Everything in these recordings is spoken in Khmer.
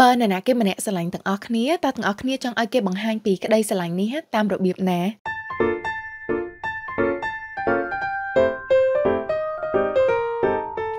បើនរណាគេម្នាក់ស្រឡាញ់ទាំងអស់គ្នាតើទាំងអស់គ្នាចង់ឲ្យគេបង្ហាញពីក្តីស្រឡាញ់នេះតាមរបៀបណា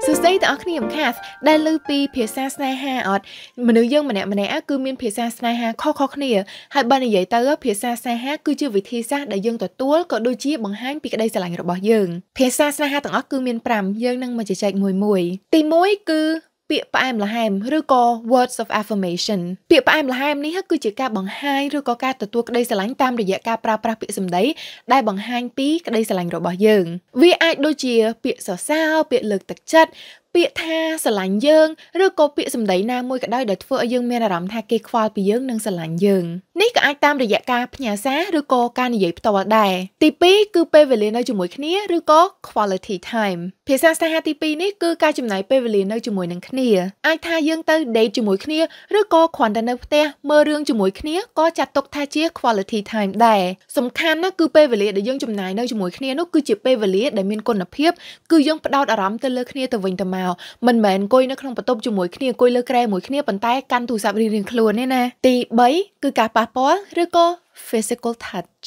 សួស្តីទាំងអស់គ្នាមខាសដែលលើពីភាសាស្នេហាអត់មនុស្សយើងម្នាក់ម្នាក់គឺមានភាសាស្នេហាខុសៗគ្នា ហើយបើនិយាយទៅ ភាសាស្នេហាគឺជាវិធីសាស្ត្រដែលយើងទទួលក៏ដូចជាបង្ហាញពីក្តីស្រឡាញ់របស់យើងភាសាស្នេហាទាំងអស់គឺមាន5យើងនឹងមកជជែកមួយមួយ ទី1គឺពាក្យផ្អែមល្ហែមឬក៏ words of affirmation ពាក្យផ្អែមល្ហែមនេះ គឺជាការបង្ហាញឬក៏ការទទួលក្តីស្រឡាញ់តាមរយៈការប្រើប្រាស់ពាក្យសម្ដីដែលបង្ហាញពីក្តីស្រឡាញ់របស់យើងវាអាចដូចជា ពាក្យសរសើរពាក្យលើកទឹកចិត្តពាក្យថាស្រឡាញ់យើងឬក៏ពាក្យសម្ដីណាមួយក៏ដោយដែលធ្វើឲ្យយើងមានអារម្មណ៍ថាគេខ្វល់ពីយើងនិងស្រឡាញ់យើងនេះក៏អាចតាមរយៈការផ្ញើសារឬក៏ការនិយាយផ្ទាល់ដែរទី2គឺពេលវេលានៅជាមួយគ្នាឬក៏ quality time ភាសាស្នេហាទី2នេះគឺការចំណាយពេលវេលានៅជាមួយនឹងគ្នាអាចថាយើងទៅ date ជាមួយគ្នាឬក៏គ្រាន់តែនៅផ្ទះមើលរឿងជាមួយគ្នាក៏ចាត់ទុកថាជា quality time ដែរសំខាន់ណាស់គឺពេលវេលាដែលយើងចំណាយនៅជាមួយគ្នានោះគឺជាពេលវេលាដែលមានគុណភាពគឺយើងផ្ដោតអារម្មណ៍ទៅលើគ្នាទៅវិញទៅមកមកមិនមែនអង្គុយនៅក្នុងបន្ទប់ជាមួយគ្នាអង្គុយលើក្រែមួយគ្នាប៉ុន្តែកាន់ទូរស័ព្ទរៀងៗខ្លួនទេណាទី3គឺការប៉ះពាល់ឬក៏ physical touch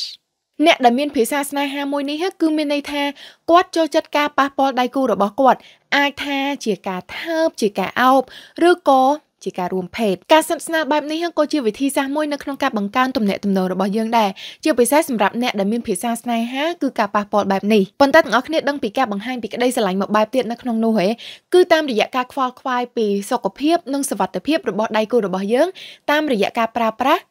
អ្នកដែលមានភាសាស្នេហាមួយនេះគឺមានន័យថាគាត់ចូលចិត្តការប៉ះពាល់ដៃគូរបស់គាត់អាចថា ជាការថើបជាការអោបឬក៏ជាការរួមភេទការស្និទ្ធស្នាលបែបនេះក៏ជាវិធីសាស្ត្រមួយនៅក្នុងការបង្កើនទំនាក់ទំនងរបស់យើងដែរជាពិសេសសម្រាប់អ្នកដែលមានភាសាស្នេហាគឺការប៉ះពាល់បែបនេះប៉ុន្តែទាំងអស់គ្នាដឹងពីការបង្ហាញពីក្តីស្រឡាញ់មួយបែបទៀតនៅក្នុងនោះហ៎គឺតាមរយៈការខ្វល់ខ្វាយពីសុខភាពនិងសុវត្ថិភាពរបស់ដៃគូរបស់យើងតាមរយៈការប្រើប្រាស់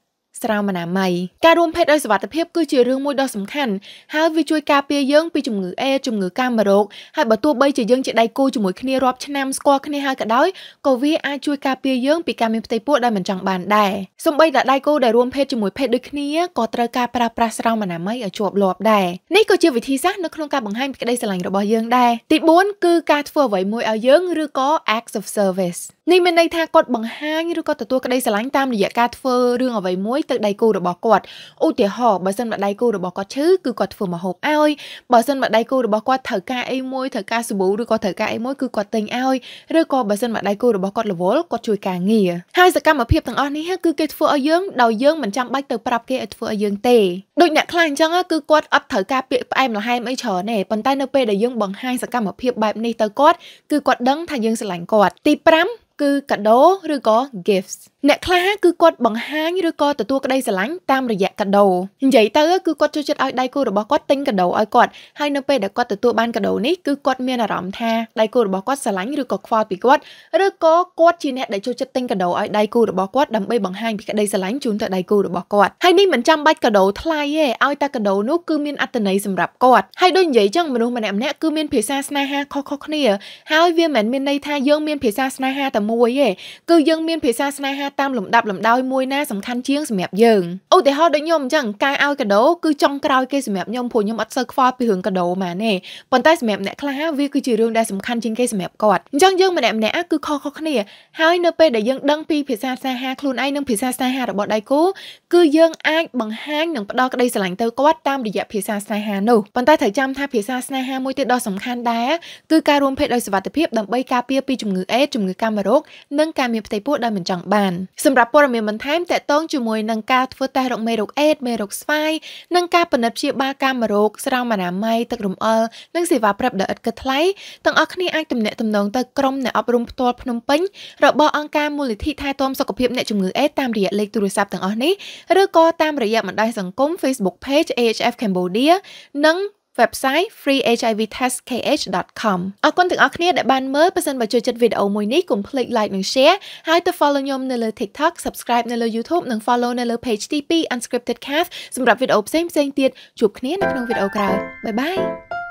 ស្រោមអនាម័យការរួមភេទដោយសុវត្ថិភាពគឺជារឿងមួយដ៏សំខាន់ហើយវាជួយការពារយើងពីជំងឺអេជំងឺកាមេរោគហើយបើទោះបីជាយើងជាដៃគូជាមួយគ្នារាប់ឆ្នាំស្គាល់គ្នាហើយក៏ដោយក៏វាអាចជួយការពារយើងពីការមានផ្ទៃពោះដែលមិនចង់បានដែរសូម្បីតែដៃគូដែលរួមភេទជាមួយភេទដូចគ្នាក៏ត្រូវការប្រើប្រាស់ស្រោមអនាម័យឲ្យជាប់លាប់ដែរនេះក៏ជាវិធីសាស្ត្រនៅក្នុងការបង្ហាញពីក្តីស្រឡាញ់របស់យើងដែរទី4គឺការធ្វើអ្វីមួយឲ្យយើងឬក៏ acts of service នេះមានន័យថាគាត់បង្ហាញឬក៏ទទួលក្តីស្រឡាញ់តាមរយៈការធ្វើរឿងអ្វីមួយទៅដៃគូរបស់គាត់ឧទាហរណ៍បើសិនមកដៃគូរបស់គាត់ឈឺគឺគាត់ធ្វើម្ហូបឲ្យបើសិនមកដៃគូរបស់គាត់ត្រូវការអីមួយត្រូវការសាប៊ូឬក៏ត្រូវការអីមួយគឺគាត់ទិញឲ្យឬក៏បើសិនមកដៃគូរបស់គាត់រវល់គាត់ជួយការងារហើយសកម្មភាពទាំងអស់នេះគឺគេធ្វើឲ្យយើងដោយយើងមិនចាំបាច់ទៅប្រាប់គេឲ្យធ្វើឲ្យយើងទេដូចអ្នកខ្លះអញ្ចឹងគឺគាត់អត់ត្រូវការពាក្យផ្អែមល្ហែមអីច្រើនទេប៉ុន្តែនៅពេលដែលយើងបង្ហាញសកម្មភាពបែបនេះទៅគាត់គឺគាត់ដឹងថាយើងស្រឡាញ់គាត់ទី5គឺកាដូឬក៏ gifts អ្នកខ្លះគឺគាត់បង្ហាញឬក៏ទទួលក្តីស្រឡាញ់តាមរយៈកាដូនិយាយទៅគឺគាត់ចូលចិត្តឲ្យដៃគូរបស់គាត់ទិញកាដូឲ្យគាត់ហើយនៅពេលដែលគាត់ទទួលបានកាដូនេះគឺគាត់មានអារម្មណ៍ថាដៃគូរបស់គាត់ស្រឡាញ់ឬក៏ខ្វល់ពីគាត់ឬក៏គាត់ជាអ្នកដែលចូលចិត្តទិញកាដូឲ្យដៃគូរបស់គាត់ដើម្បីបង្ហាញពីក្តីស្រឡាញ់ជូនទៅដៃគូរបស់គាត់ហើយនេះមិនចាំបាច់កាដូថ្លៃទេឲ្យតែកាដូនោះគឺមានអត្ថន័យសម្រាប់គាត់ហើយដូចនិយាយចឹងមនុស្សម្នាក់ម្នាក់គឺមានភាសាស្នេហាខុសៗគ្នា ហើយវាមិនមានន័យថាយើងមានភាសាស្នេហាតែមួយទេគឺយើងមានភាសាស្នេហាតាមលំដាប់លំដោយមួយណាសំខាន់ជាងសម្រាប់យើងឧទាហរណ៍ដូចខ្ញុំអញ្ចឹងការឲ្យកាដូគឺចុងក្រោយគេសម្រាប់ខ្ញុំព្រោះខ្ញុំអត់សូវខ្វល់ពីរឿងកាដូម៉ានទេប៉ុន្តែសម្រាប់អ្នកខ្លះវាគឺជារឿងដែលសំខាន់ជាងគេសម្រាប់គាត់អញ្ចឹងយើងម្នាក់ម្នាក់គឺខុសៗគ្នាហើយនៅពេលដែលយើងដឹងពីភាសាស្នេហាខ្លួនឯងនិងភាសាស្នេហារបស់ដៃគូគឺយើងអាចបង្ហាញនិងផ្ដល់ក្តីស្រឡាញ់ទៅគាត់តាមរយៈភាសាស្នេហានោះប៉ុន្តែត្រូវចាំថាភាសាស្នេហាមួយទៀតដ៏សំខាន់ដែរគឺការរួមភេទដោយសុវត្ថិភាពដើម្បីការពារពីជំងឺអេដជំងឺកាមរោគនិងការមានផ្ទៃពោះដែលមិនចង់បានសម្រាប់ព័ត៌មានបន្ថែមតកតងជាមួយនឹងការធ្វើតេស្តរកមេរោគអេដមេរោគស្វាយនិងការពិនិត្យព្យាបាលកាមរោគស្រោមអនាម័យទឹករំអិលនិងសេវាប្រាប់ដ៏ឥតគិតថ្លៃទាំងអស់គ្នាអាចទំនាក់ទំនងទៅក្រុមអ្នកអប់រំផ្ទាល់ភ្នំពេញរបស់អង្គការមូលនិធិថែទាំសុខភាពអ្នកជំងឺអេដតាមរយៈលេខទូរស័ព្ទទាំងអស់នេះឬក៏តាមរយៈបណ្ដាញសង្គម Facebook Page AHF Cambodia និង website freehivtestkh.com អរគុណទាំងអស់គ្នាដែលបានមើលបើសិនបើចូលចិត្តវីដេអូមួយនេះកុំភ្លេច like និង share ហើយទៅ follow ខ្ញុំនៅលើ TikTok subscribe នៅលើ YouTube និង follow នៅលើ page ទី2 Unscripted Cast សម្រាប់វីដេអូផ្សេងៗទៀតជួបគ្នានៅក្នុងវីដេអូក្រោយ Bye bye